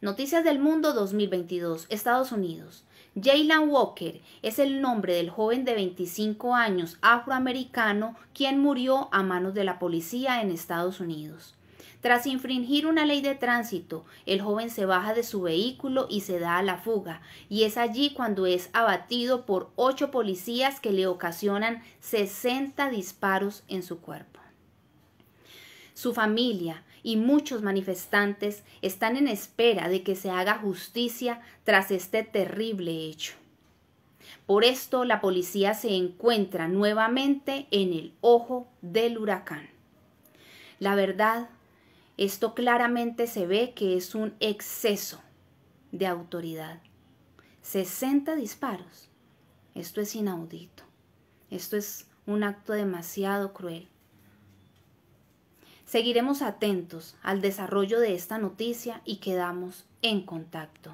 Noticias del Mundo 2022, Estados Unidos. Jalen Walker es el nombre del joven de 25 años afroamericano quien murió a manos de la policía en Estados Unidos. Tras infringir una ley de tránsito, el joven se baja de su vehículo y se da a la fuga, y es allí cuando es abatido por ocho policías que le ocasionan 60 disparos en su cuerpo. Su familia y muchos manifestantes están en espera de que se haga justicia tras este terrible hecho. Por esto la policía se encuentra nuevamente en el ojo del huracán. La verdad, esto claramente se ve que es un exceso de autoridad. 60 disparos. Esto es inaudito. Esto es un acto demasiado cruel. Seguiremos atentos al desarrollo de esta noticia y quedamos en contacto.